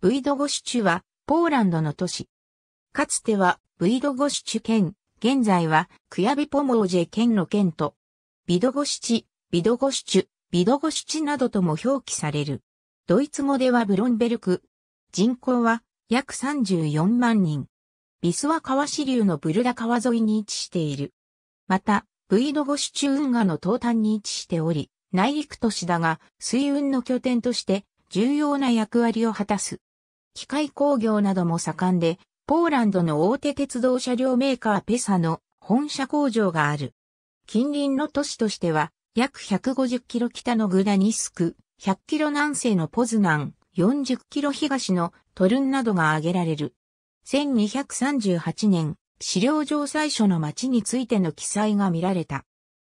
ブイドゴシチュは、ポーランドの都市。かつては、ブイドゴシチュ県、現在は、クヤビポモージェ県の県と、ビドゴシチ、ビドゴシチュ、ビドゴシチなどとも表記される。ドイツ語ではブロンベルク。人口は、約34万人。ビスワ川支流のブルダ川沿いに位置している。また、ブイドゴシチュ運河の東端に位置しており、内陸都市だが、水運の拠点として重要な役割を果たす。機械工業なども盛んで、ポーランドの大手鉄道車両メーカーペサの本社工場がある。近隣の都市としては、約150キロ北のグダニスク、100キロ南西のポズナン、40キロ東のトルンなどが挙げられる。1238年、資料上最初の町についての記載が見られた。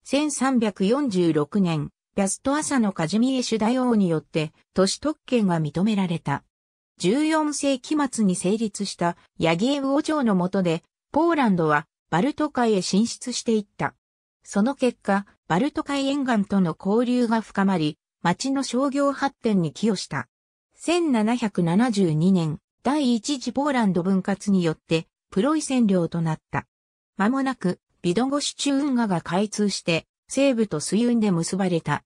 1346年、安戸朝の梶見江主大王によって都市特権が認められた。14世紀末に成立したヤギエウ王朝の下で、ポーランドはバルト海へ進出していった。その結果、バルト海沿岸との交流が深まり、町の商業発展に寄与した。1772年、第一次ポーランド分割によって、プロイセン領となった。間もなく、ビドゴシチュ運ンガが開通して、西部と水運で結ばれた。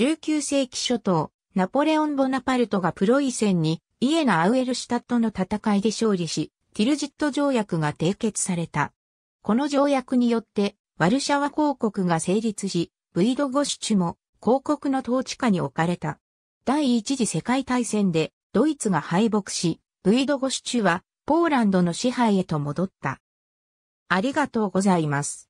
19世紀初頭、ナポレオン・ボナパルトがプロイセンにイエナ・アウエルシュタットの戦いで勝利し、ティルジット条約が締結された。この条約によって、ワルシャワ公国が成立し、ブイドゴシュチュも公国の統治下に置かれた。第一次世界大戦でドイツが敗北し、ブイドゴシュチュはポーランドの支配へと戻った。ありがとうございます。